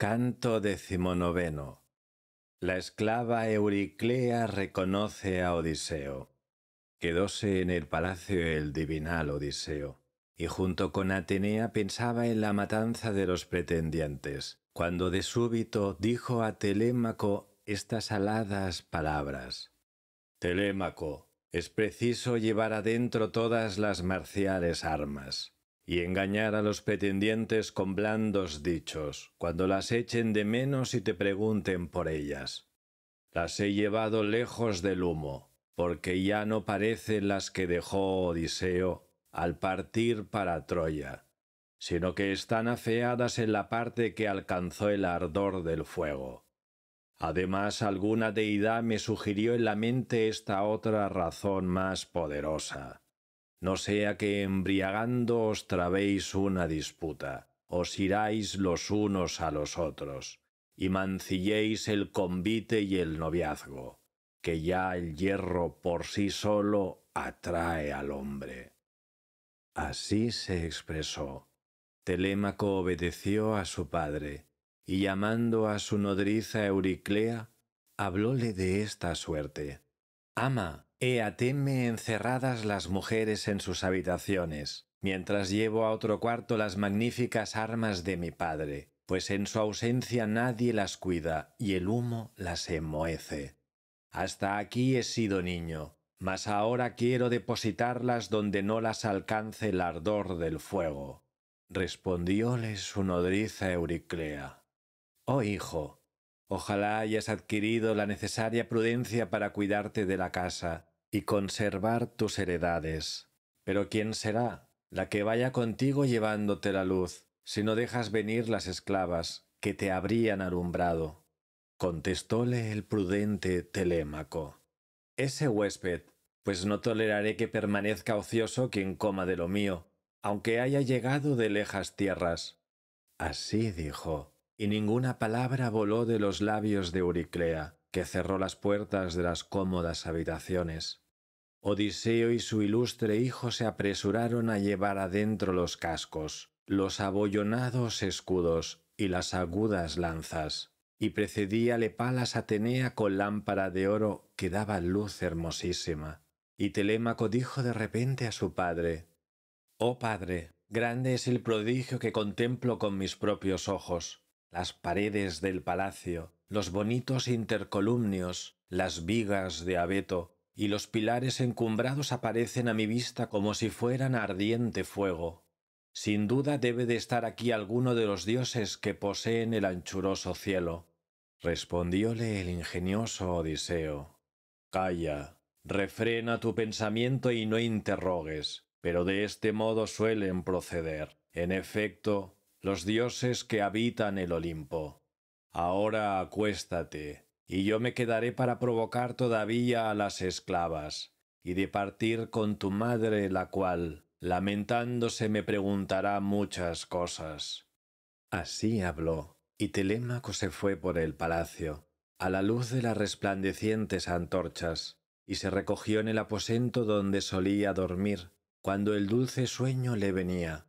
Canto decimonoveno. La esclava Euriclea reconoce a Odiseo. Quedóse en el palacio el divinal Odiseo, y junto con Atenea pensaba en la matanza de los pretendientes, cuando de súbito dijo a Telémaco estas aladas palabras. Telémaco, es preciso llevar adentro todas las marciales armas y engañar a los pretendientes con blandos dichos, cuando las echen de menos y te pregunten por ellas. Las he llevado lejos del humo, porque ya no parecen las que dejó Odiseo al partir para Troya, sino que están afeadas en la parte que alcanzó el ardor del fuego. Además, alguna deidad me sugirió en la mente esta otra razón más poderosa no sea que embriagando os trabéis una disputa, os iráis los unos a los otros, y mancilléis el convite y el noviazgo, que ya el hierro por sí solo atrae al hombre. Así se expresó. Telémaco obedeció a su padre, y llamando a su nodriza Euriclea, hablóle de esta suerte. Ama, Ea, teme encerradas las mujeres en sus habitaciones, mientras llevo a otro cuarto las magníficas armas de mi padre, pues en su ausencia nadie las cuida y el humo las enmohece. Hasta aquí he sido niño, mas ahora quiero depositarlas donde no las alcance el ardor del fuego. Respondióle su nodriza Euriclea. Oh hijo, Ojalá hayas adquirido la necesaria prudencia para cuidarte de la casa, y conservar tus heredades. Pero ¿quién será? La que vaya contigo llevándote la luz, si no dejas venir las esclavas, que te habrían alumbrado. Contestóle el prudente Telémaco. Ese huésped, pues no toleraré que permanezca ocioso quien coma de lo mío, aunque haya llegado de lejas tierras. Así dijo, y ninguna palabra voló de los labios de Euriclea, que cerró las puertas de las cómodas habitaciones. Odiseo y su ilustre hijo se apresuraron a llevar adentro los cascos, los abollonados escudos y las agudas lanzas, y precedíale Palas Atenea con lámpara de oro que daba luz hermosísima. Y Telémaco dijo de repente a su padre, Oh padre, grande es el prodigio que contemplo con mis propios ojos, las paredes del palacio, los bonitos intercolumnios, las vigas de abeto, y los pilares encumbrados aparecen a mi vista como si fueran ardiente fuego. Sin duda debe de estar aquí alguno de los dioses que poseen el anchuroso cielo. Respondióle el ingenioso Odiseo. Calla, refrena tu pensamiento y no interrogues, pero de este modo suelen proceder, en efecto, los dioses que habitan el Olimpo. Ahora acuéstate, y yo me quedaré para provocar todavía a las esclavas, y de partir con tu madre la cual, lamentándose, me preguntará muchas cosas. Así habló, y Telémaco se fue por el palacio, a la luz de las resplandecientes antorchas, y se recogió en el aposento donde solía dormir, cuando el dulce sueño le venía.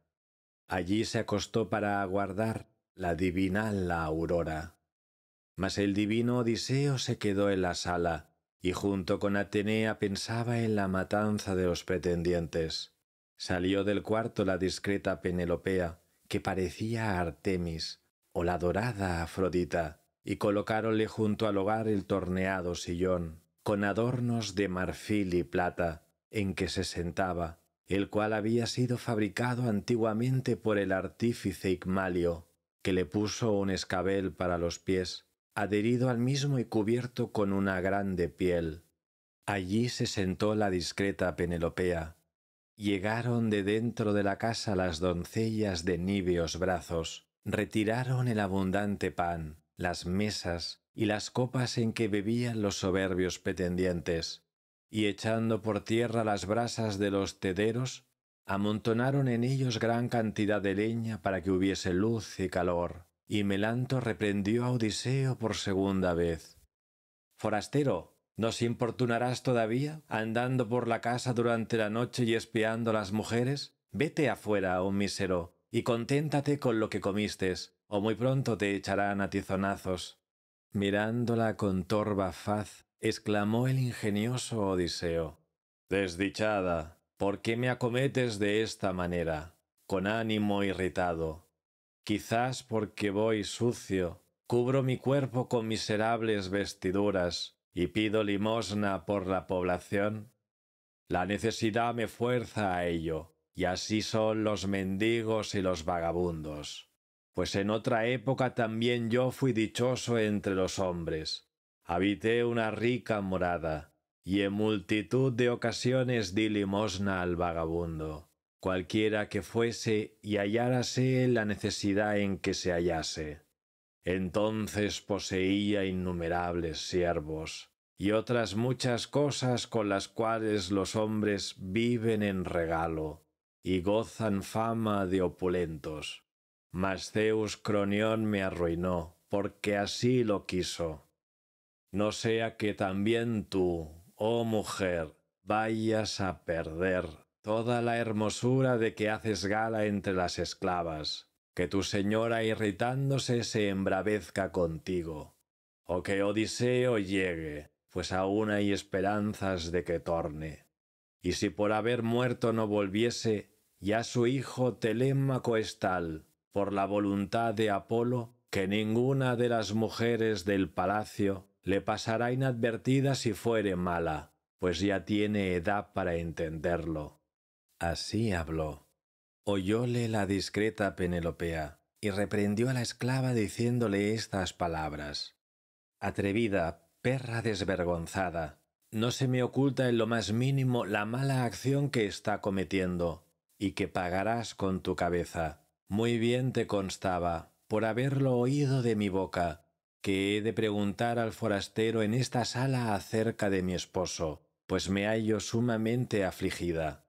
Allí se acostó para aguardar la divinal aurora. Mas el divino Odiseo se quedó en la sala, y junto con Atenea pensaba en la matanza de los pretendientes. Salió del cuarto la discreta Penelopea, que parecía Artemis, o la dorada Afrodita, y colocáronle junto al hogar el torneado sillón, con adornos de marfil y plata, en que se sentaba, el cual había sido fabricado antiguamente por el artífice Igmalio, que le puso un escabel para los pies, adherido al mismo y cubierto con una grande piel. Allí se sentó la discreta Penelopea. Llegaron de dentro de la casa las doncellas de níveos brazos, retiraron el abundante pan, las mesas y las copas en que bebían los soberbios pretendientes, y echando por tierra las brasas de los tederos, amontonaron en ellos gran cantidad de leña para que hubiese luz y calor y Melanto reprendió a Odiseo por segunda vez. Forastero, ¿nos importunarás todavía, andando por la casa durante la noche y espiando a las mujeres? Vete afuera, oh mísero, y conténtate con lo que comistes, o muy pronto te echarán a tizonazos. Mirándola con torva faz, exclamó el ingenioso Odiseo. Desdichada, ¿por qué me acometes de esta manera, con ánimo irritado? Quizás porque voy sucio, cubro mi cuerpo con miserables vestiduras y pido limosna por la población. La necesidad me fuerza a ello, y así son los mendigos y los vagabundos. Pues en otra época también yo fui dichoso entre los hombres. Habité una rica morada, y en multitud de ocasiones di limosna al vagabundo cualquiera que fuese, y hallárase la necesidad en que se hallase. Entonces poseía innumerables siervos, y otras muchas cosas con las cuales los hombres viven en regalo, y gozan fama de opulentos. Mas Zeus Cronión me arruinó, porque así lo quiso. No sea que también tú, oh mujer, vayas a perder toda la hermosura de que haces gala entre las esclavas, que tu señora irritándose se embravezca contigo, o que Odiseo llegue, pues aún hay esperanzas de que torne. Y si por haber muerto no volviese, ya su hijo Telémaco tal, por la voluntad de Apolo, que ninguna de las mujeres del palacio le pasará inadvertida si fuere mala, pues ya tiene edad para entenderlo Así habló. Oyóle la discreta Penelopea y reprendió a la esclava diciéndole estas palabras. Atrevida, perra desvergonzada, no se me oculta en lo más mínimo la mala acción que está cometiendo, y que pagarás con tu cabeza. Muy bien te constaba, por haberlo oído de mi boca, que he de preguntar al forastero en esta sala acerca de mi esposo, pues me hallo sumamente afligida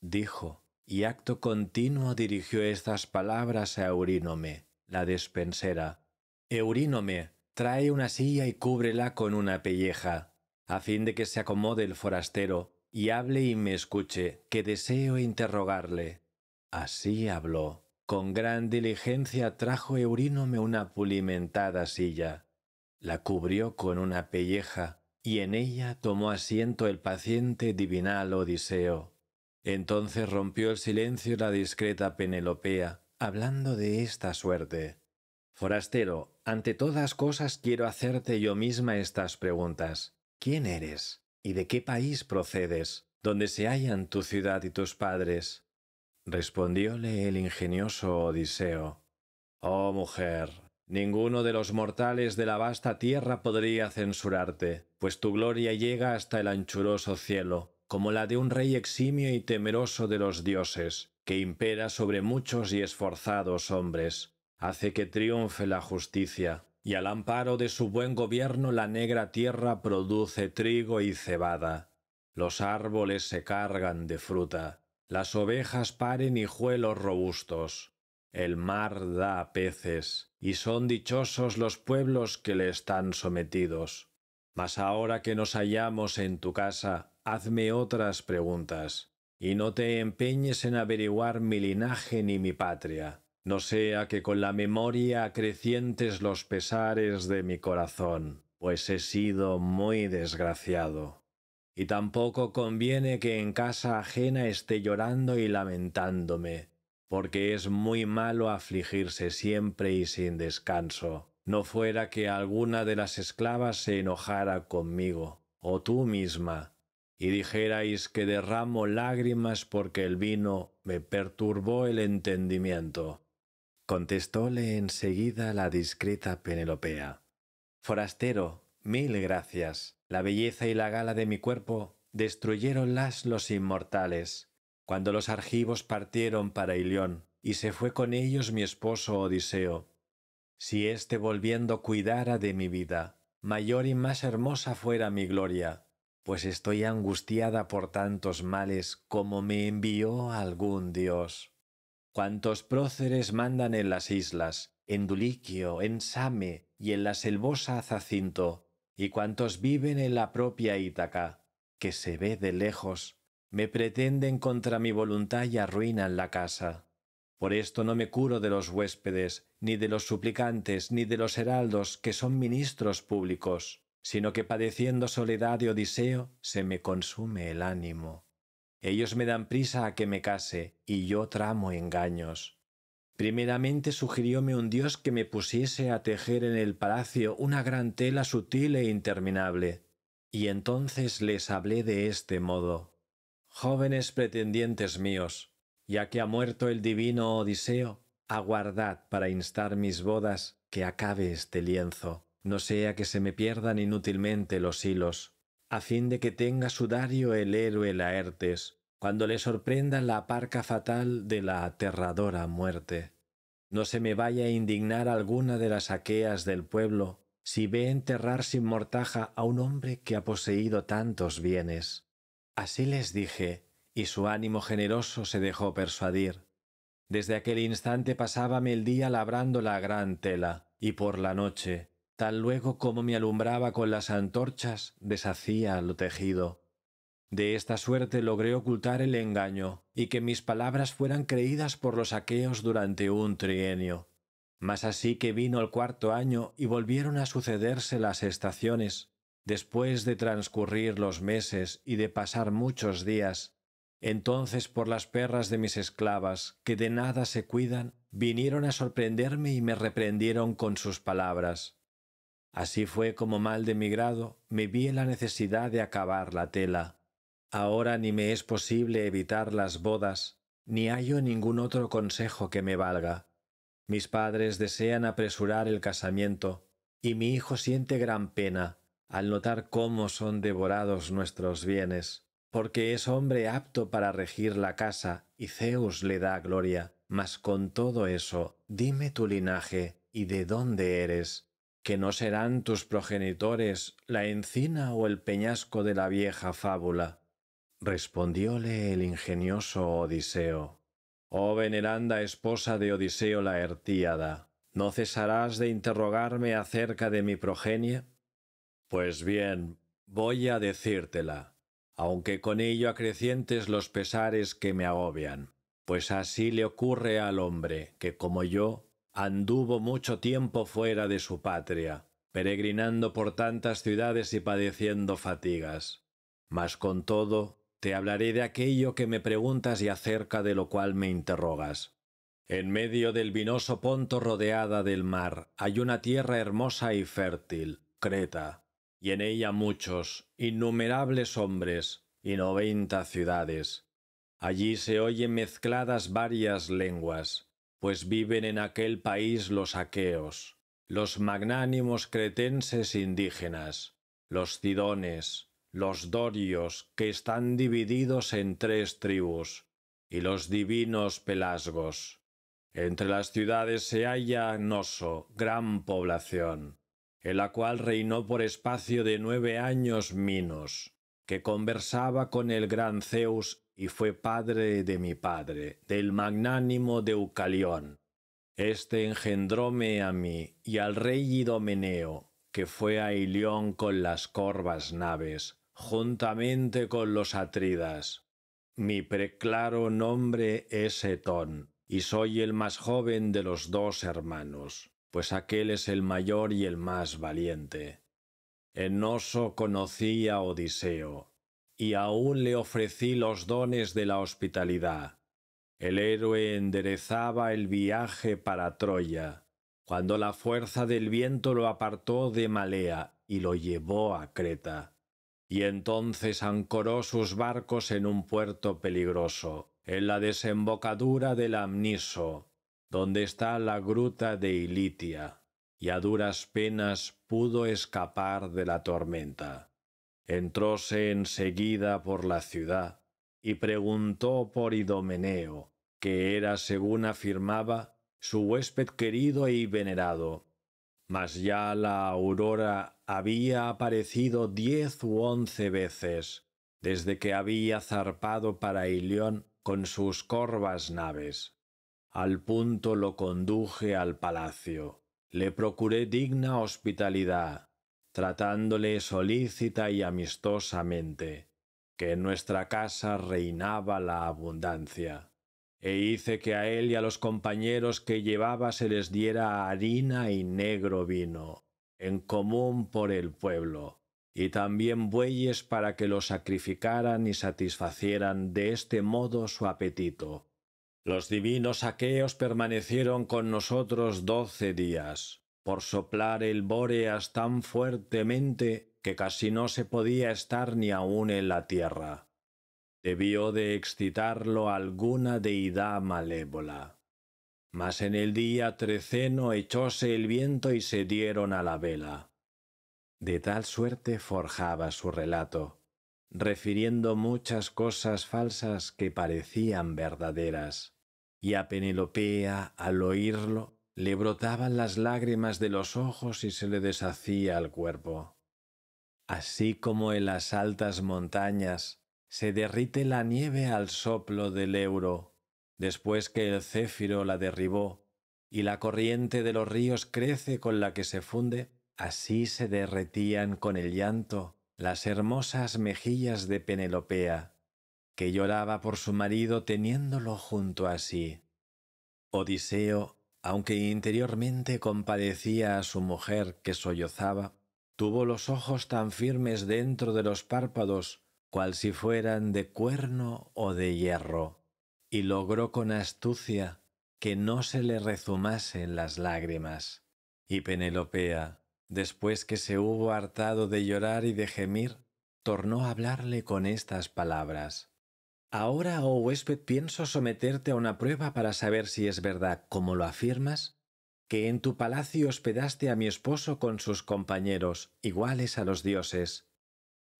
dijo, y acto continuo dirigió estas palabras a Eurínome, la despensera. Eurínome, trae una silla y cúbrela con una pelleja, a fin de que se acomode el forastero, y hable y me escuche, que deseo interrogarle. Así habló. Con gran diligencia trajo Eurínome una pulimentada silla. La cubrió con una pelleja, y en ella tomó asiento el paciente divinal Odiseo entonces rompió el silencio la discreta Penelopea, hablando de esta suerte. Forastero, ante todas cosas quiero hacerte yo misma estas preguntas. ¿Quién eres? ¿Y de qué país procedes? ¿Dónde se hallan tu ciudad y tus padres? Respondióle el ingenioso Odiseo. Oh mujer, ninguno de los mortales de la vasta tierra podría censurarte, pues tu gloria llega hasta el anchuroso cielo, como la de un rey eximio y temeroso de los dioses, que impera sobre muchos y esforzados hombres, hace que triunfe la justicia, y al amparo de su buen gobierno la negra tierra produce trigo y cebada. Los árboles se cargan de fruta, las ovejas paren hijuelos robustos, el mar da peces, y son dichosos los pueblos que le están sometidos. Mas ahora que nos hallamos en tu casa, Hazme otras preguntas, y no te empeñes en averiguar mi linaje ni mi patria, no sea que con la memoria acrecientes los pesares de mi corazón, pues he sido muy desgraciado. Y tampoco conviene que en casa ajena esté llorando y lamentándome, porque es muy malo afligirse siempre y sin descanso, no fuera que alguna de las esclavas se enojara conmigo, o tú misma, y dijerais que derramo lágrimas porque el vino me perturbó el entendimiento. Contestóle enseguida la discreta Penelopea. Forastero, mil gracias. La belleza y la gala de mi cuerpo destruyéronlas los inmortales, cuando los argivos partieron para Ilión, y se fue con ellos mi esposo Odiseo. Si éste volviendo cuidara de mi vida, mayor y más hermosa fuera mi gloria, pues estoy angustiada por tantos males como me envió algún dios. Cuantos próceres mandan en las islas, en Duliquio, en Same y en la selvosa Zacinto, y cuantos viven en la propia Ítaca, que se ve de lejos, me pretenden contra mi voluntad y arruinan la casa. Por esto no me curo de los huéspedes, ni de los suplicantes, ni de los heraldos, que son ministros públicos sino que padeciendo soledad y odiseo se me consume el ánimo. Ellos me dan prisa a que me case, y yo tramo engaños. Primeramente sugirióme un dios que me pusiese a tejer en el palacio una gran tela sutil e interminable, y entonces les hablé de este modo. Jóvenes pretendientes míos, ya que ha muerto el divino Odiseo, aguardad para instar mis bodas que acabe este lienzo no sea que se me pierdan inútilmente los hilos, a fin de que tenga sudario el héroe Laertes, cuando le sorprenda la parca fatal de la aterradora muerte. No se me vaya a indignar alguna de las aqueas del pueblo si ve enterrar sin mortaja a un hombre que ha poseído tantos bienes. Así les dije, y su ánimo generoso se dejó persuadir. Desde aquel instante pasábame el día labrando la gran tela, y por la noche, Tan luego como me alumbraba con las antorchas, deshacía lo tejido. De esta suerte logré ocultar el engaño y que mis palabras fueran creídas por los aqueos durante un trienio. Mas así que vino el cuarto año y volvieron a sucederse las estaciones, después de transcurrir los meses y de pasar muchos días, entonces por las perras de mis esclavas, que de nada se cuidan, vinieron a sorprenderme y me reprendieron con sus palabras. Así fue como mal de mi grado me vi en la necesidad de acabar la tela. Ahora ni me es posible evitar las bodas, ni hallo ningún otro consejo que me valga. Mis padres desean apresurar el casamiento, y mi hijo siente gran pena al notar cómo son devorados nuestros bienes, porque es hombre apto para regir la casa, y Zeus le da gloria. Mas con todo eso, dime tu linaje y de dónde eres, que no serán tus progenitores la encina o el peñasco de la vieja fábula. Respondióle el ingenioso Odiseo. Oh veneranda esposa de Odiseo la Laertíada, ¿no cesarás de interrogarme acerca de mi progenie? Pues bien, voy a decírtela, aunque con ello acrecientes los pesares que me agobian, pues así le ocurre al hombre que, como yo, Anduvo mucho tiempo fuera de su patria, peregrinando por tantas ciudades y padeciendo fatigas. Mas con todo, te hablaré de aquello que me preguntas y acerca de lo cual me interrogas. En medio del vinoso Ponto rodeada del mar hay una tierra hermosa y fértil, Creta, y en ella muchos, innumerables hombres, y noventa ciudades. Allí se oyen mezcladas varias lenguas, pues viven en aquel país los aqueos, los magnánimos cretenses indígenas, los cidones, los dorios, que están divididos en tres tribus, y los divinos pelasgos. Entre las ciudades se halla Noso, gran población, en la cual reinó por espacio de nueve años Minos, que conversaba con el gran Zeus y fue padre de mi padre, del magnánimo Deucalión. Este engendróme a mí y al rey Idomeneo, que fue a Ilión con las corvas naves, juntamente con los atridas. Mi preclaro nombre es Etón, y soy el más joven de los dos hermanos, pues aquel es el mayor y el más valiente. En Oso conocí a Odiseo, y aún le ofrecí los dones de la hospitalidad. El héroe enderezaba el viaje para Troya, cuando la fuerza del viento lo apartó de Malea y lo llevó a Creta. Y entonces ancoró sus barcos en un puerto peligroso, en la desembocadura del Amniso, donde está la gruta de Ilitia, y a duras penas pudo escapar de la tormenta. Entróse enseguida por la ciudad y preguntó por Idomeneo, que era, según afirmaba, su huésped querido y venerado. Mas ya la aurora había aparecido diez u once veces, desde que había zarpado para Ilión con sus corvas naves. Al punto lo conduje al palacio. Le procuré digna hospitalidad, tratándole solícita y amistosamente, que en nuestra casa reinaba la abundancia. E hice que a él y a los compañeros que llevaba se les diera harina y negro vino, en común por el pueblo, y también bueyes para que lo sacrificaran y satisfacieran de este modo su apetito. Los divinos aqueos permanecieron con nosotros doce días, por soplar el bóreas tan fuertemente que casi no se podía estar ni aún en la tierra. Debió de excitarlo alguna deidad malévola. Mas en el día treceno echóse el viento y se dieron a la vela. De tal suerte forjaba su relato, refiriendo muchas cosas falsas que parecían verdaderas, y a Penelopea, al oírlo, le brotaban las lágrimas de los ojos y se le deshacía el cuerpo. Así como en las altas montañas se derrite la nieve al soplo del euro, después que el céfiro la derribó, y la corriente de los ríos crece con la que se funde, así se derretían con el llanto las hermosas mejillas de Penelopea, que lloraba por su marido teniéndolo junto a sí. Odiseo aunque interiormente compadecía a su mujer que sollozaba, tuvo los ojos tan firmes dentro de los párpados, cual si fueran de cuerno o de hierro, y logró con astucia que no se le rezumasen las lágrimas. Y Penelopea, después que se hubo hartado de llorar y de gemir, tornó a hablarle con estas palabras. Ahora, oh huésped, pienso someterte a una prueba para saber si es verdad, como lo afirmas, que en tu palacio hospedaste a mi esposo con sus compañeros, iguales a los dioses.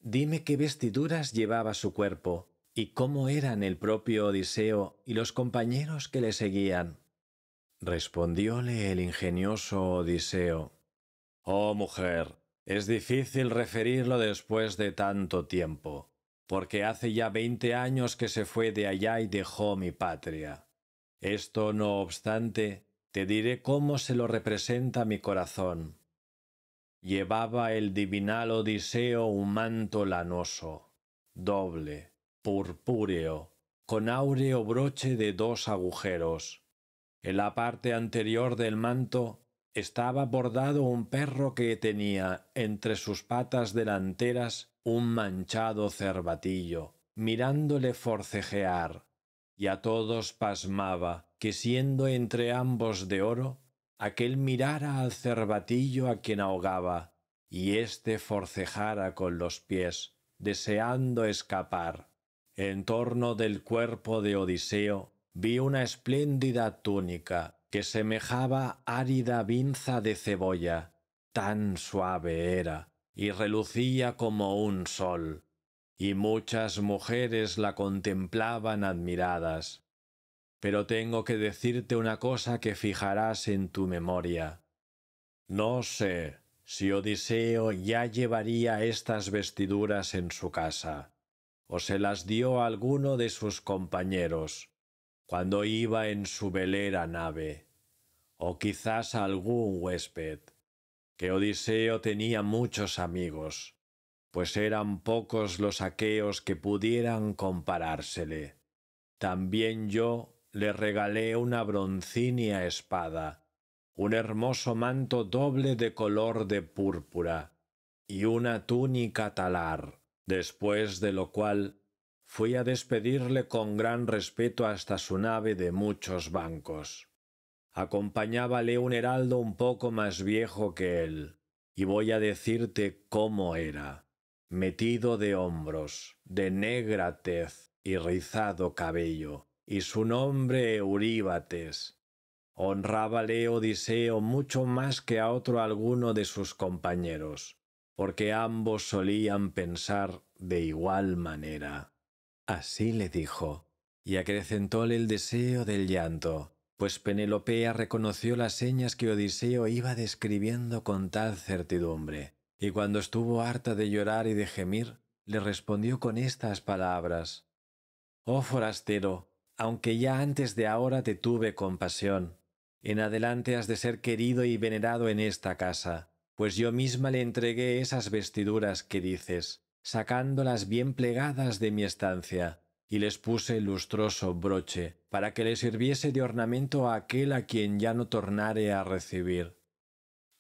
Dime qué vestiduras llevaba su cuerpo, y cómo eran el propio Odiseo y los compañeros que le seguían. Respondióle el ingenioso Odiseo. Oh mujer, es difícil referirlo después de tanto tiempo porque hace ya veinte años que se fue de allá y dejó mi patria. Esto no obstante, te diré cómo se lo representa mi corazón. Llevaba el divinal Odiseo un manto lanoso, doble, purpúreo, con áureo broche de dos agujeros. En la parte anterior del manto estaba bordado un perro que tenía entre sus patas delanteras un manchado cervatillo, mirándole forcejear, y a todos pasmaba que siendo entre ambos de oro, aquel mirara al cervatillo a quien ahogaba, y éste forcejara con los pies, deseando escapar. En torno del cuerpo de Odiseo vi una espléndida túnica que semejaba árida vinza de cebolla, tan suave era, y relucía como un sol, y muchas mujeres la contemplaban admiradas. Pero tengo que decirte una cosa que fijarás en tu memoria. No sé si Odiseo ya llevaría estas vestiduras en su casa, o se las dio a alguno de sus compañeros, cuando iba en su velera nave, o quizás algún huésped que Odiseo tenía muchos amigos, pues eran pocos los aqueos que pudieran comparársele. También yo le regalé una broncínea espada, un hermoso manto doble de color de púrpura y una túnica talar, después de lo cual fui a despedirle con gran respeto hasta su nave de muchos bancos acompañábale un heraldo un poco más viejo que él, y voy a decirte cómo era, metido de hombros, de negra tez y rizado cabello, y su nombre Euríbates. Honrábale Odiseo mucho más que a otro alguno de sus compañeros, porque ambos solían pensar de igual manera. Así le dijo, y acrecentóle el deseo del llanto, pues Penelopea reconoció las señas que Odiseo iba describiendo con tal certidumbre, y cuando estuvo harta de llorar y de gemir, le respondió con estas palabras Oh forastero, aunque ya antes de ahora te tuve compasión, en adelante has de ser querido y venerado en esta casa, pues yo misma le entregué esas vestiduras que dices, sacándolas bien plegadas de mi estancia, y les puse lustroso broche, para que le sirviese de ornamento a aquel a quien ya no tornare a recibir,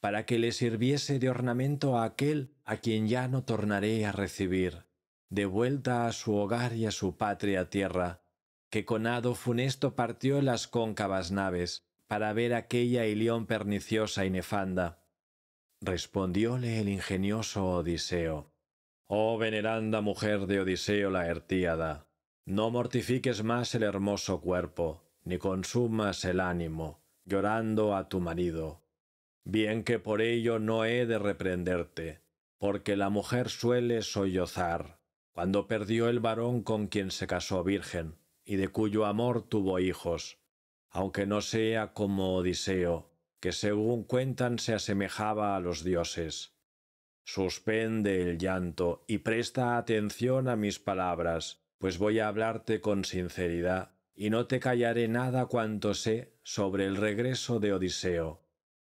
para que le sirviese de ornamento a aquel a quien ya no tornaré a recibir, de vuelta a su hogar y a su patria tierra, que con hado funesto partió las cóncavas naves, para ver aquella ilión perniciosa y nefanda. Respondióle el ingenioso Odiseo, Oh veneranda mujer de Odiseo la Hertíada, no mortifiques más el hermoso cuerpo, ni consumas el ánimo, llorando a tu marido. Bien que por ello no he de reprenderte, porque la mujer suele sollozar, cuando perdió el varón con quien se casó virgen, y de cuyo amor tuvo hijos, aunque no sea como Odiseo, que según cuentan se asemejaba a los dioses. Suspende el llanto y presta atención a mis palabras, pues voy a hablarte con sinceridad, y no te callaré nada cuanto sé sobre el regreso de Odiseo,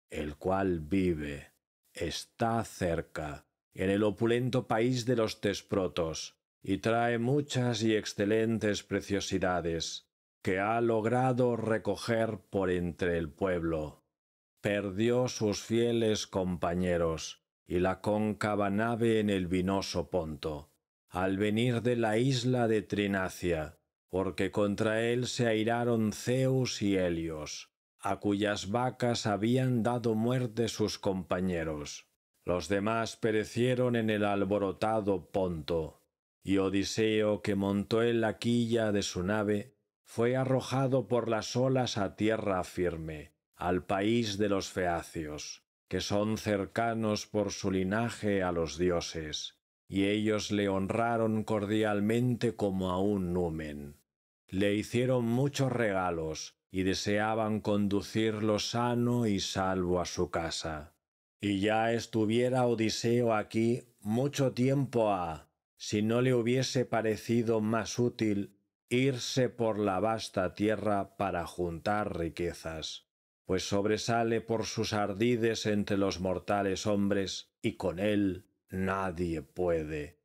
el cual vive, está cerca, en el opulento país de los Tesprotos, y trae muchas y excelentes preciosidades, que ha logrado recoger por entre el pueblo. Perdió sus fieles compañeros, y la cóncava nave en el vinoso ponto al venir de la isla de Trinacia, porque contra él se airaron Zeus y Helios, a cuyas vacas habían dado muerte sus compañeros. Los demás perecieron en el alborotado Ponto, y Odiseo, que montó en la quilla de su nave, fue arrojado por las olas a tierra firme, al país de los feacios, que son cercanos por su linaje a los dioses, y ellos le honraron cordialmente como a un numen. Le hicieron muchos regalos y deseaban conducirlo sano y salvo a su casa. Y ya estuviera Odiseo aquí mucho tiempo ha, ah, si no le hubiese parecido más útil irse por la vasta tierra para juntar riquezas, pues sobresale por sus ardides entre los mortales hombres, y con él nadie puede.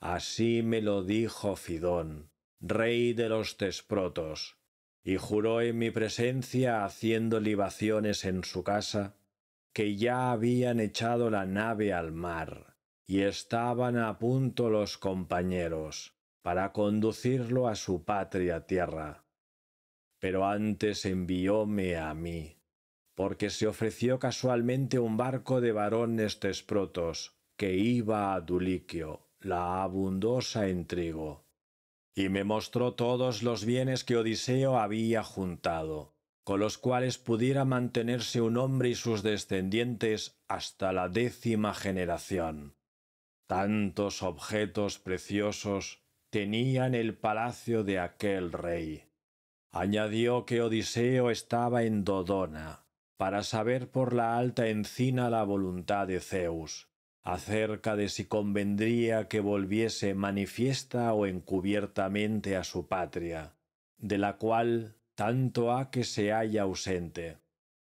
Así me lo dijo Fidón, rey de los Tesprotos, y juró en mi presencia haciendo libaciones en su casa, que ya habían echado la nave al mar, y estaban a punto los compañeros, para conducirlo a su patria tierra. Pero antes envióme a mí, porque se ofreció casualmente un barco de varones tesprotos, que iba a Duliquio, la abundosa en trigo. Y me mostró todos los bienes que Odiseo había juntado, con los cuales pudiera mantenerse un hombre y sus descendientes hasta la décima generación. Tantos objetos preciosos tenían el palacio de aquel rey. Añadió que Odiseo estaba en Dodona, para saber por la alta encina la voluntad de Zeus, acerca de si convendría que volviese manifiesta o encubiertamente a su patria, de la cual tanto ha que se halla ausente.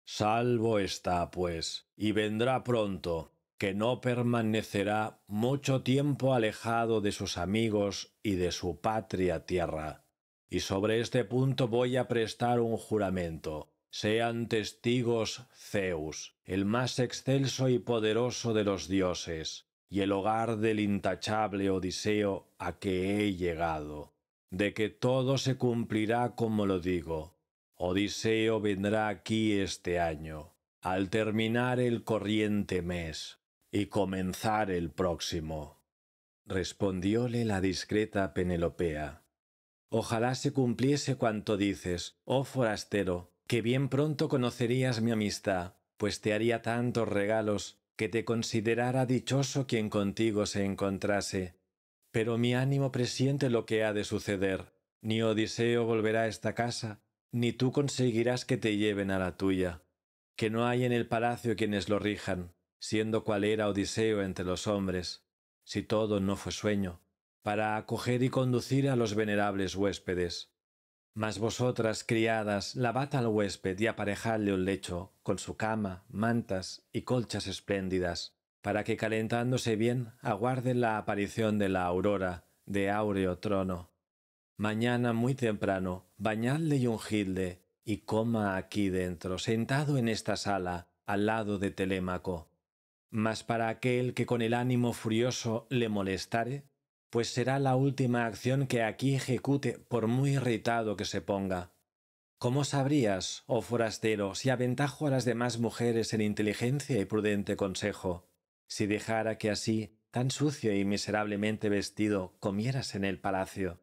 Salvo está, pues, y vendrá pronto, que no permanecerá mucho tiempo alejado de sus amigos y de su patria tierra. Y sobre este punto voy a prestar un juramento, sean testigos Zeus, el más excelso y poderoso de los dioses, y el hogar del intachable Odiseo a que he llegado, de que todo se cumplirá como lo digo. Odiseo vendrá aquí este año, al terminar el corriente mes, y comenzar el próximo. Respondióle la discreta Penelopea. Ojalá se cumpliese cuanto dices, oh forastero, que bien pronto conocerías mi amistad, pues te haría tantos regalos que te considerara dichoso quien contigo se encontrase. Pero mi ánimo presiente lo que ha de suceder. Ni Odiseo volverá a esta casa, ni tú conseguirás que te lleven a la tuya. Que no hay en el palacio quienes lo rijan, siendo cual era Odiseo entre los hombres, si todo no fue sueño, para acoger y conducir a los venerables huéspedes. Mas vosotras, criadas, lavad al huésped y aparejadle un lecho, con su cama, mantas y colchas espléndidas, para que calentándose bien aguarde la aparición de la aurora, de áureo trono. Mañana muy temprano, bañadle y ungidle, y coma aquí dentro, sentado en esta sala, al lado de Telémaco. Mas para aquel que con el ánimo furioso le molestare, pues será la última acción que aquí ejecute por muy irritado que se ponga. ¿Cómo sabrías, oh forastero, si aventajo a las demás mujeres en inteligencia y prudente consejo, si dejara que así, tan sucio y miserablemente vestido, comieras en el palacio?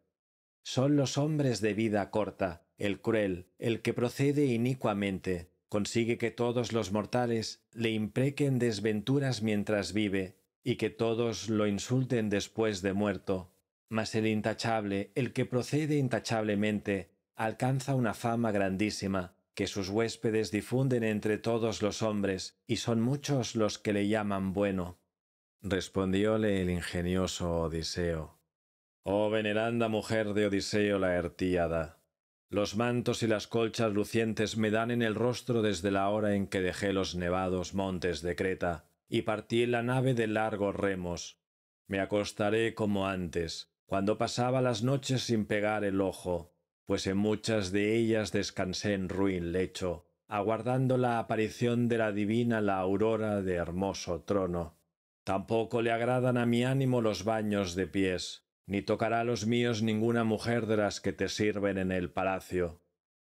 Son los hombres de vida corta, el cruel, el que procede inicuamente, consigue que todos los mortales le imprequen desventuras mientras vive y que todos lo insulten después de muerto. Mas el intachable, el que procede intachablemente, alcanza una fama grandísima, que sus huéspedes difunden entre todos los hombres, y son muchos los que le llaman bueno. Respondióle el ingenioso Odiseo. Oh veneranda mujer de Odiseo la Ertíada, los mantos y las colchas lucientes me dan en el rostro desde la hora en que dejé los nevados montes de Creta, y partí la nave de largos remos. Me acostaré como antes, cuando pasaba las noches sin pegar el ojo, pues en muchas de ellas descansé en ruin lecho, aguardando la aparición de la divina la aurora de hermoso trono. Tampoco le agradan a mi ánimo los baños de pies, ni tocará los míos ninguna mujer de las que te sirven en el palacio,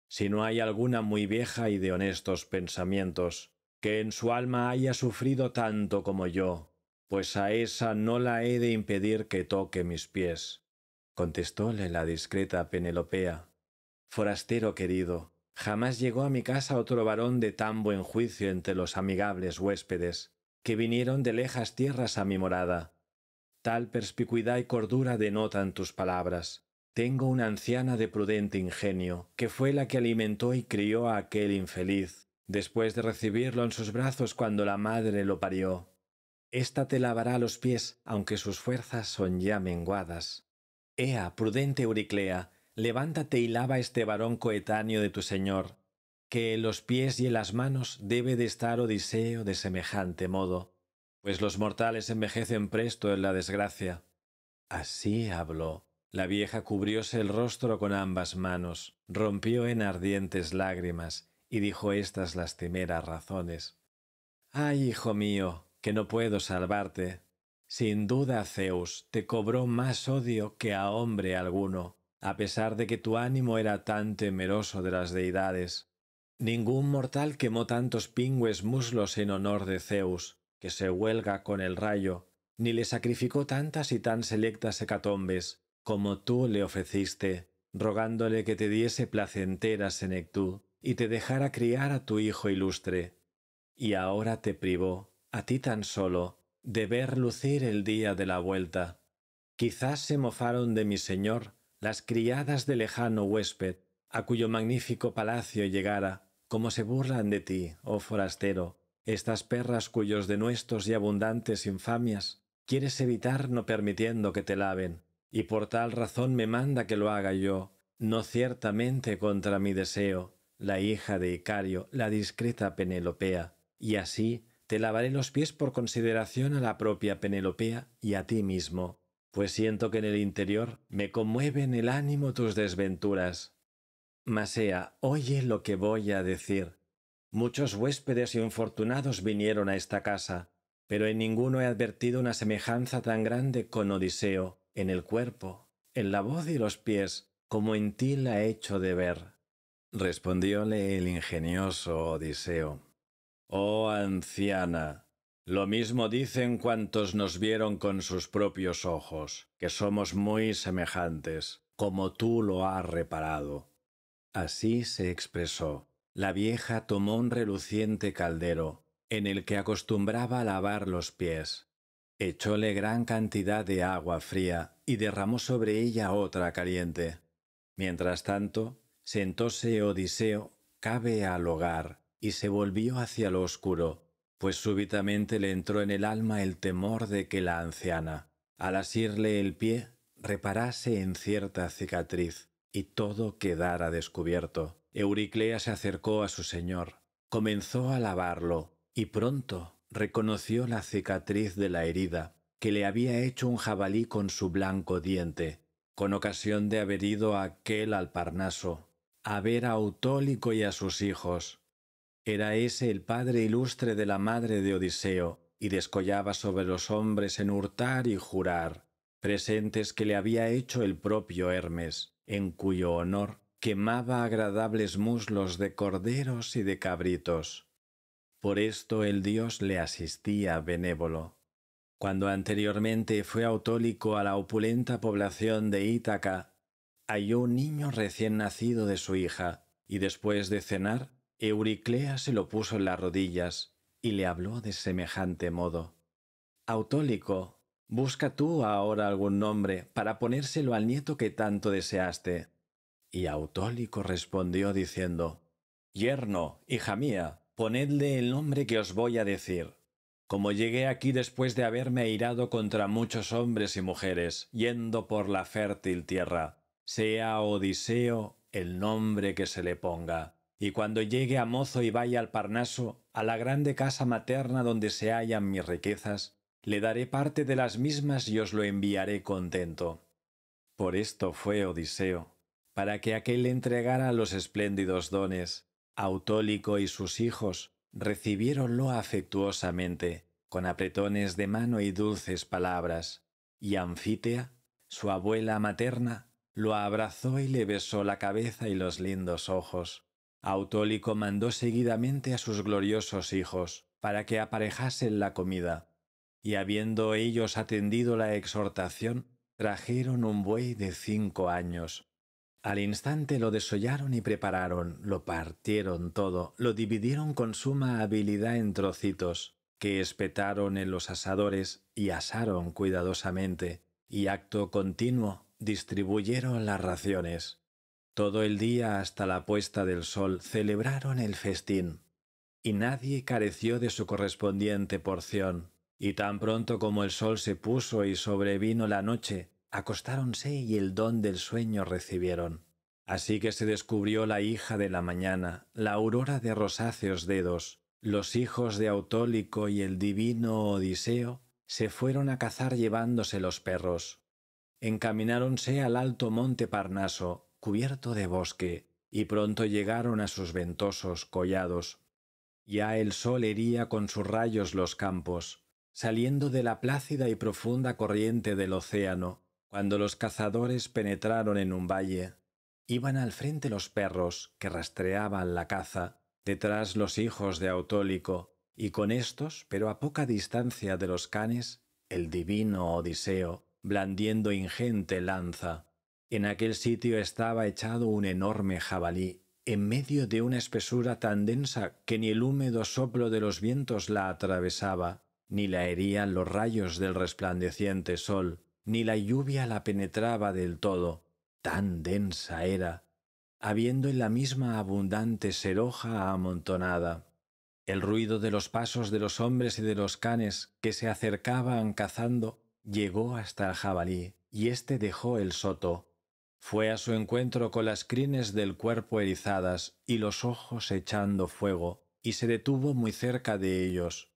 si no hay alguna muy vieja y de honestos pensamientos, que en su alma haya sufrido tanto como yo, pues a esa no la he de impedir que toque mis pies, contestóle la discreta Penelopea. Forastero querido, jamás llegó a mi casa otro varón de tan buen juicio entre los amigables huéspedes, que vinieron de lejas tierras a mi morada. Tal perspicuidad y cordura denotan tus palabras. Tengo una anciana de prudente ingenio, que fue la que alimentó y crió a aquel infeliz, después de recibirlo en sus brazos cuando la madre lo parió. Esta te lavará los pies, aunque sus fuerzas son ya menguadas. Ea, prudente Euriclea, levántate y lava este varón coetáneo de tu señor, que en los pies y en las manos debe de estar Odiseo de semejante modo, pues los mortales envejecen presto en la desgracia. Así habló. La vieja cubrióse el rostro con ambas manos, rompió en ardientes lágrimas y dijo estas lastimeras razones. Ay, hijo mío, que no puedo salvarte. Sin duda Zeus te cobró más odio que a hombre alguno, a pesar de que tu ánimo era tan temeroso de las deidades. Ningún mortal quemó tantos pingües muslos en honor de Zeus, que se huelga con el rayo, ni le sacrificó tantas y tan selectas hecatombes, como tú le ofreciste, rogándole que te diese placentera senectud y te dejara criar a tu hijo ilustre, y ahora te privó, a ti tan solo, de ver lucir el día de la vuelta. Quizás se mofaron de mi señor las criadas de lejano huésped, a cuyo magnífico palacio llegara, como se burlan de ti, oh forastero, estas perras cuyos denuestos y abundantes infamias quieres evitar no permitiendo que te laven, y por tal razón me manda que lo haga yo, no ciertamente contra mi deseo, la hija de Icario, la discreta Penelopea, y así te lavaré los pies por consideración a la propia Penelopea y a ti mismo, pues siento que en el interior me conmueven el ánimo tus desventuras. Masea, oye lo que voy a decir. Muchos huéspedes y infortunados vinieron a esta casa, pero en ninguno he advertido una semejanza tan grande con Odiseo, en el cuerpo, en la voz y los pies, como en ti la he hecho de ver. Respondióle el ingenioso Odiseo, Oh anciana, lo mismo dicen cuantos nos vieron con sus propios ojos, que somos muy semejantes, como tú lo has reparado. Así se expresó. La vieja tomó un reluciente caldero, en el que acostumbraba a lavar los pies. Echóle gran cantidad de agua fría y derramó sobre ella otra caliente. Mientras tanto, Sentóse Odiseo, cabe al hogar, y se volvió hacia lo oscuro, pues súbitamente le entró en el alma el temor de que la anciana, al asirle el pie, reparase en cierta cicatriz, y todo quedara descubierto. Euriclea se acercó a su señor, comenzó a lavarlo, y pronto reconoció la cicatriz de la herida que le había hecho un jabalí con su blanco diente, con ocasión de haber ido aquel al Parnaso, a ver a Autólico y a sus hijos. Era ese el padre ilustre de la madre de Odiseo, y descollaba sobre los hombres en hurtar y jurar, presentes que le había hecho el propio Hermes, en cuyo honor quemaba agradables muslos de corderos y de cabritos. Por esto el dios le asistía benévolo. Cuando anteriormente fue autólico a la opulenta población de Ítaca, halló un niño recién nacido de su hija, y después de cenar, Euriclea se lo puso en las rodillas y le habló de semejante modo. Autólico, busca tú ahora algún nombre para ponérselo al nieto que tanto deseaste. Y Autólico respondió diciendo, Yerno, hija mía, ponedle el nombre que os voy a decir. Como llegué aquí después de haberme airado contra muchos hombres y mujeres, yendo por la fértil tierra, sea Odiseo el nombre que se le ponga. Y cuando llegue a mozo y vaya al Parnaso, a la grande casa materna donde se hallan mis riquezas, le daré parte de las mismas y os lo enviaré contento. Por esto fue Odiseo, para que aquel entregara los espléndidos dones. Autólico y sus hijos recibiéronlo afectuosamente, con apretones de mano y dulces palabras, y Anfitea, su abuela materna, lo abrazó y le besó la cabeza y los lindos ojos. Autólico mandó seguidamente a sus gloriosos hijos para que aparejasen la comida, y habiendo ellos atendido la exhortación, trajeron un buey de cinco años. Al instante lo desollaron y prepararon, lo partieron todo, lo dividieron con suma habilidad en trocitos, que espetaron en los asadores y asaron cuidadosamente, y acto continuo distribuyeron las raciones. Todo el día hasta la puesta del sol celebraron el festín, y nadie careció de su correspondiente porción. Y tan pronto como el sol se puso y sobrevino la noche, acostáronse y el don del sueño recibieron. Así que se descubrió la hija de la mañana, la aurora de rosáceos dedos, los hijos de Autólico y el divino Odiseo se fueron a cazar llevándose los perros encamináronse al alto monte Parnaso, cubierto de bosque, y pronto llegaron a sus ventosos collados. Ya el sol hería con sus rayos los campos, saliendo de la plácida y profunda corriente del océano, cuando los cazadores penetraron en un valle. Iban al frente los perros, que rastreaban la caza, detrás los hijos de Autólico, y con estos, pero a poca distancia de los canes, el divino Odiseo, blandiendo ingente lanza. En aquel sitio estaba echado un enorme jabalí, en medio de una espesura tan densa que ni el húmedo soplo de los vientos la atravesaba, ni la herían los rayos del resplandeciente sol, ni la lluvia la penetraba del todo, tan densa era, habiendo en la misma abundante seroja amontonada. El ruido de los pasos de los hombres y de los canes que se acercaban cazando Llegó hasta el jabalí, y éste dejó el soto. Fue a su encuentro con las crines del cuerpo erizadas y los ojos echando fuego, y se detuvo muy cerca de ellos.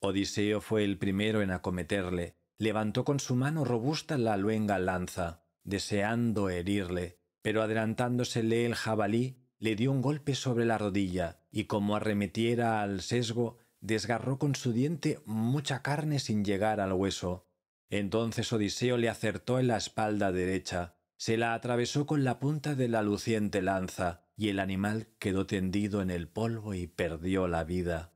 Odiseo fue el primero en acometerle, levantó con su mano robusta la luenga lanza, deseando herirle, pero adelantándosele el jabalí, le dio un golpe sobre la rodilla, y como arremetiera al sesgo, desgarró con su diente mucha carne sin llegar al hueso, entonces Odiseo le acertó en la espalda derecha, se la atravesó con la punta de la luciente lanza, y el animal quedó tendido en el polvo y perdió la vida.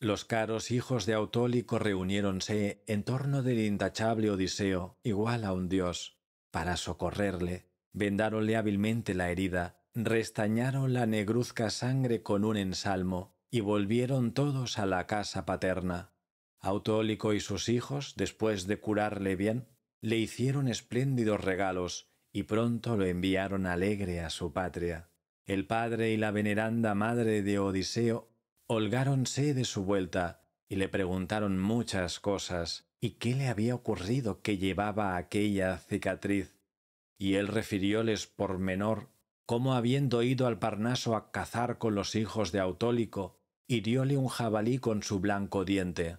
Los caros hijos de Autólico reuniéronse en torno del intachable Odiseo, igual a un dios, para socorrerle. Vendáronle hábilmente la herida, restañaron la negruzca sangre con un ensalmo, y volvieron todos a la casa paterna. Autólico y sus hijos, después de curarle bien, le hicieron espléndidos regalos y pronto lo enviaron alegre a su patria. El padre y la veneranda madre de Odiseo holgáronse de su vuelta y le preguntaron muchas cosas y qué le había ocurrido que llevaba aquella cicatriz. Y él refirióles por menor cómo habiendo ido al Parnaso a cazar con los hijos de Autólico, hirióle un jabalí con su blanco diente.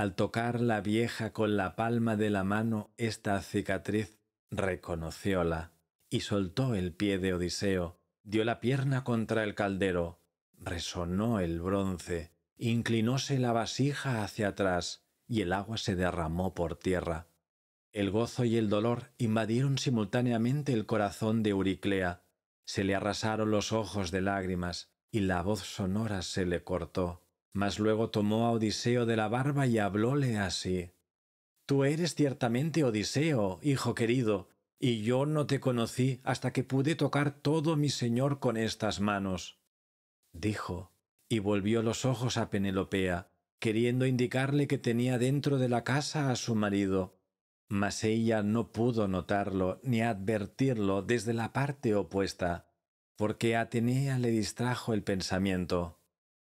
Al tocar la vieja con la palma de la mano esta cicatriz, reconocióla y soltó el pie de Odiseo, dio la pierna contra el caldero, resonó el bronce, inclinóse la vasija hacia atrás y el agua se derramó por tierra. El gozo y el dolor invadieron simultáneamente el corazón de Euriclea, se le arrasaron los ojos de lágrimas y la voz sonora se le cortó. Mas luego tomó a Odiseo de la barba y hablóle así. Tú eres ciertamente Odiseo, hijo querido, y yo no te conocí hasta que pude tocar todo mi señor con estas manos. Dijo, y volvió los ojos a Penelopea, queriendo indicarle que tenía dentro de la casa a su marido. Mas ella no pudo notarlo ni advertirlo desde la parte opuesta, porque Atenea le distrajo el pensamiento.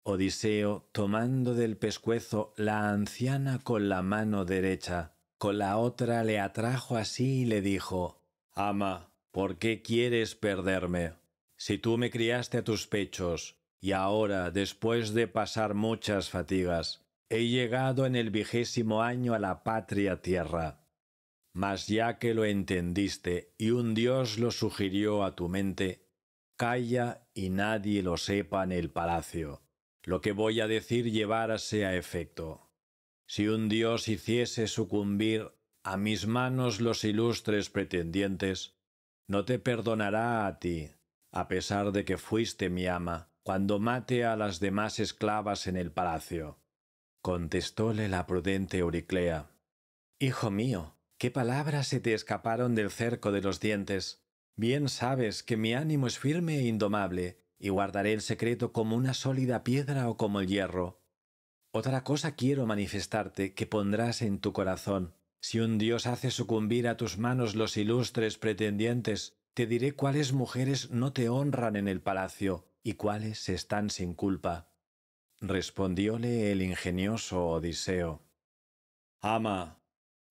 Odiseo, tomando del pescuezo la anciana con la mano derecha, con la otra le atrajo así y le dijo, Ama, ¿por qué quieres perderme? Si tú me criaste a tus pechos, y ahora, después de pasar muchas fatigas, he llegado en el vigésimo año a la patria tierra. Mas ya que lo entendiste y un dios lo sugirió a tu mente, calla y nadie lo sepa en el palacio lo que voy a decir llevárase a efecto. Si un dios hiciese sucumbir a mis manos los ilustres pretendientes, no te perdonará a ti, a pesar de que fuiste mi ama, cuando mate a las demás esclavas en el palacio. Contestóle la prudente Euriclea. Hijo mío, qué palabras se te escaparon del cerco de los dientes. Bien sabes que mi ánimo es firme e indomable, y guardaré el secreto como una sólida piedra o como el hierro. Otra cosa quiero manifestarte que pondrás en tu corazón. Si un dios hace sucumbir a tus manos los ilustres pretendientes, te diré cuáles mujeres no te honran en el palacio y cuáles están sin culpa. Respondióle el ingenioso Odiseo. Ama,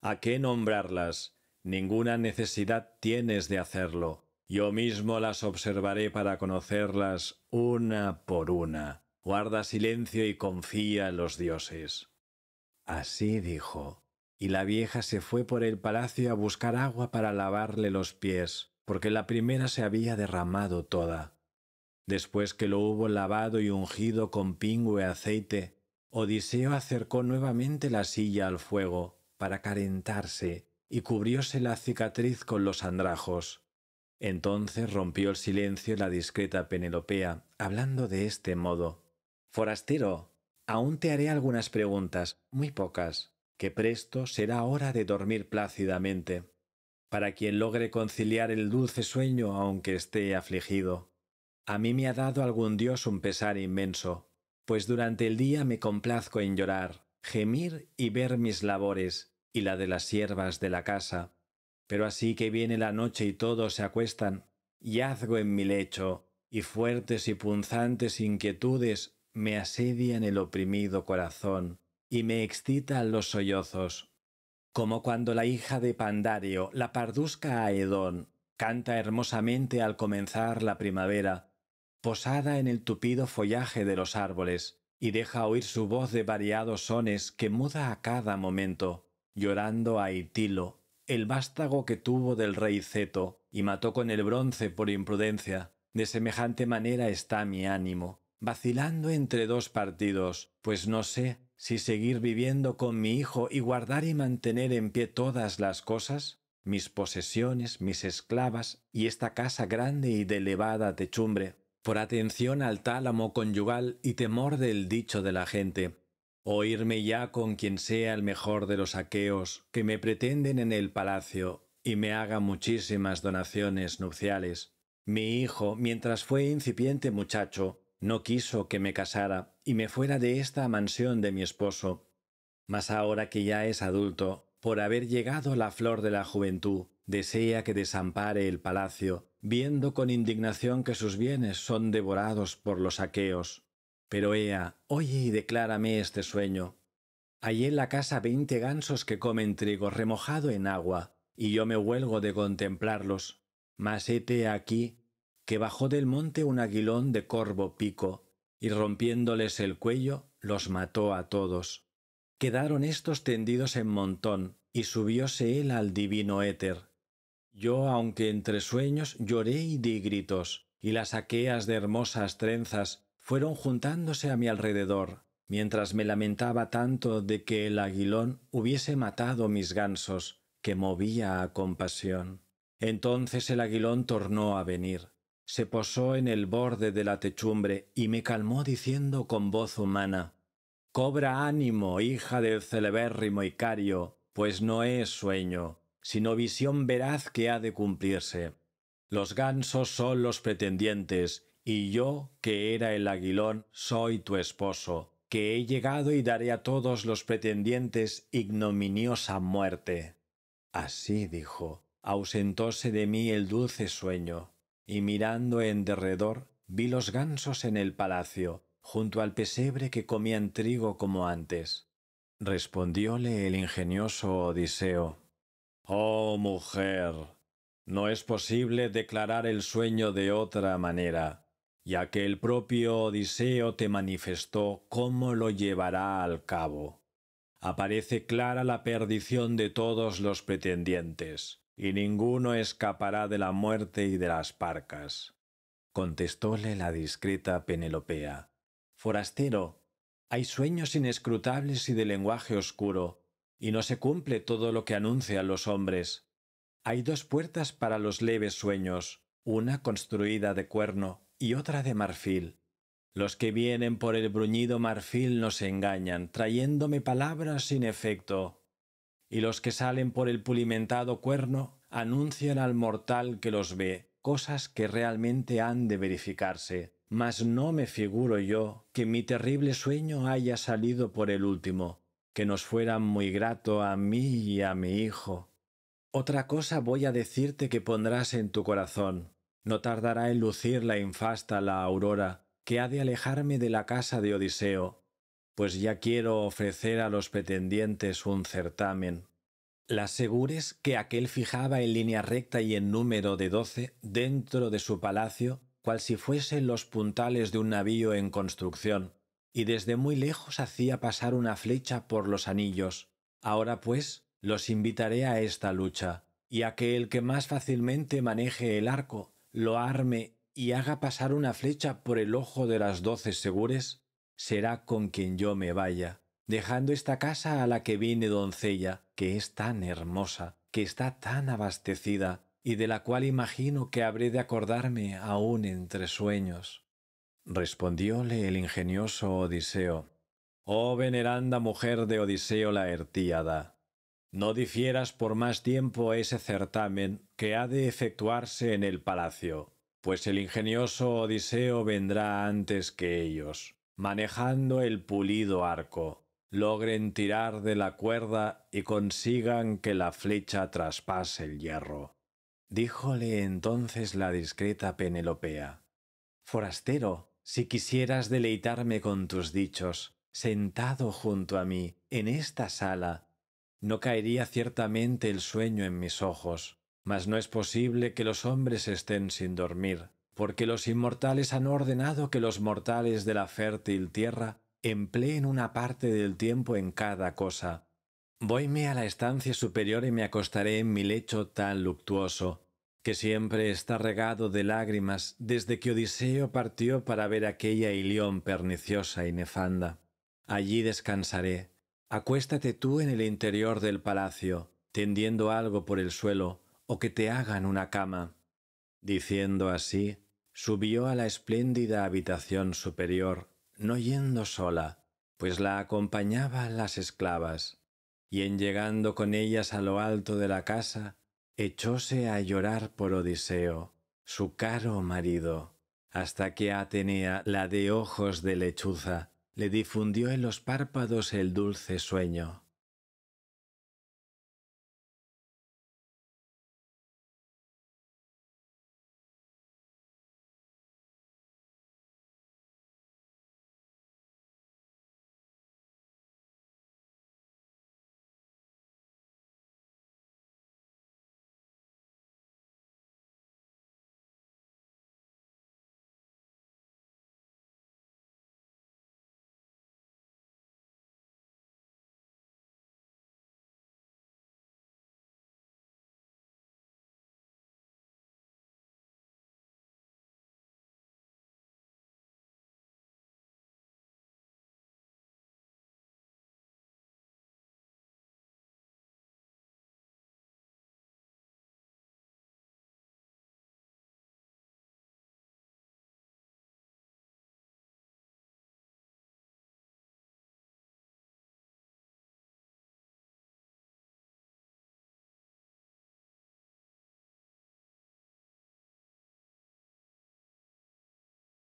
¿a qué nombrarlas? Ninguna necesidad tienes de hacerlo. Yo mismo las observaré para conocerlas una por una. Guarda silencio y confía en los dioses. Así dijo, y la vieja se fue por el palacio a buscar agua para lavarle los pies, porque la primera se había derramado toda. Después que lo hubo lavado y ungido con pingüe aceite, Odiseo acercó nuevamente la silla al fuego para calentarse y cubrióse la cicatriz con los andrajos. Entonces rompió el silencio la discreta Penelopea, hablando de este modo. Forastero, aún te haré algunas preguntas, muy pocas, que presto será hora de dormir plácidamente, para quien logre conciliar el dulce sueño aunque esté afligido. A mí me ha dado algún dios un pesar inmenso, pues durante el día me complazco en llorar, gemir y ver mis labores y la de las siervas de la casa, pero así que viene la noche y todos se acuestan, yazgo en mi lecho, y fuertes y punzantes inquietudes me asedian el oprimido corazón, y me excitan los sollozos. Como cuando la hija de Pandario, la pardusca Aedón, canta hermosamente al comenzar la primavera, posada en el tupido follaje de los árboles, y deja oír su voz de variados sones que muda a cada momento, llorando a Itilo, el vástago que tuvo del rey Ceto, y mató con el bronce por imprudencia, de semejante manera está mi ánimo, vacilando entre dos partidos, pues no sé si seguir viviendo con mi hijo y guardar y mantener en pie todas las cosas, mis posesiones, mis esclavas y esta casa grande y de elevada techumbre, por atención al tálamo conyugal y temor del dicho de la gente, oírme ya con quien sea el mejor de los aqueos que me pretenden en el palacio y me haga muchísimas donaciones nupciales. Mi hijo, mientras fue incipiente muchacho, no quiso que me casara y me fuera de esta mansión de mi esposo. Mas ahora que ya es adulto, por haber llegado la flor de la juventud, desea que desampare el palacio, viendo con indignación que sus bienes son devorados por los aqueos. Pero ea, oye y declárame este sueño. Hay en la casa veinte gansos que comen trigo remojado en agua, y yo me huelgo de contemplarlos. Mas hete aquí que bajó del monte un aguilón de corvo pico, y rompiéndoles el cuello, los mató a todos. Quedaron estos tendidos en montón, y subióse él al divino éter. Yo, aunque entre sueños, lloré y di gritos, y las aqueas de hermosas trenzas, fueron juntándose a mi alrededor, mientras me lamentaba tanto de que el aguilón hubiese matado mis gansos, que movía a compasión. Entonces el aguilón tornó a venir, se posó en el borde de la techumbre y me calmó diciendo con voz humana Cobra ánimo, hija del celebérrimo Icario, pues no es sueño, sino visión veraz que ha de cumplirse. Los gansos son los pretendientes, y yo, que era el aguilón, soy tu esposo, que he llegado y daré a todos los pretendientes ignominiosa muerte. Así dijo, ausentóse de mí el dulce sueño, y mirando en derredor, vi los gansos en el palacio, junto al pesebre que comían trigo como antes. Respondióle el ingenioso Odiseo, Oh mujer, no es posible declarar el sueño de otra manera ya que el propio Odiseo te manifestó cómo lo llevará al cabo. Aparece clara la perdición de todos los pretendientes, y ninguno escapará de la muerte y de las parcas. Contestóle la discreta Penelopea. Forastero, hay sueños inescrutables y de lenguaje oscuro, y no se cumple todo lo que anuncian los hombres. Hay dos puertas para los leves sueños, una construida de cuerno y otra de marfil. Los que vienen por el bruñido marfil nos engañan, trayéndome palabras sin efecto. Y los que salen por el pulimentado cuerno anuncian al mortal que los ve cosas que realmente han de verificarse, mas no me figuro yo que mi terrible sueño haya salido por el último, que nos fuera muy grato a mí y a mi hijo. Otra cosa voy a decirte que pondrás en tu corazón, no tardará en lucir la infasta la aurora, que ha de alejarme de la casa de Odiseo, pues ya quiero ofrecer a los pretendientes un certamen. Las segures que aquel fijaba en línea recta y en número de doce dentro de su palacio, cual si fuesen los puntales de un navío en construcción, y desde muy lejos hacía pasar una flecha por los anillos. Ahora pues los invitaré a esta lucha, y a que el que más fácilmente maneje el arco lo arme y haga pasar una flecha por el ojo de las doce segures, será con quien yo me vaya, dejando esta casa a la que vine doncella, que es tan hermosa, que está tan abastecida, y de la cual imagino que habré de acordarme aún entre sueños. Respondióle el ingenioso Odiseo, Oh veneranda mujer de Odiseo la Ertíada, no difieras por más tiempo ese certamen que ha de efectuarse en el palacio, pues el ingenioso Odiseo vendrá antes que ellos, manejando el pulido arco, logren tirar de la cuerda y consigan que la flecha traspase el hierro. Díjole entonces la discreta Penelopea Forastero, si quisieras deleitarme con tus dichos, sentado junto a mí, en esta sala, no caería ciertamente el sueño en mis ojos. Mas no es posible que los hombres estén sin dormir, porque los inmortales han ordenado que los mortales de la fértil tierra empleen una parte del tiempo en cada cosa. Voyme a la estancia superior y me acostaré en mi lecho tan luctuoso, que siempre está regado de lágrimas desde que Odiseo partió para ver aquella Ilión perniciosa y nefanda. Allí descansaré, Acuéstate tú en el interior del palacio, tendiendo algo por el suelo, o que te hagan una cama. Diciendo así, subió a la espléndida habitación superior, no yendo sola, pues la acompañaban las esclavas, y en llegando con ellas a lo alto de la casa, echóse a llorar por Odiseo, su caro marido, hasta que Atenea, la de ojos de lechuza, le difundió en los párpados el dulce sueño.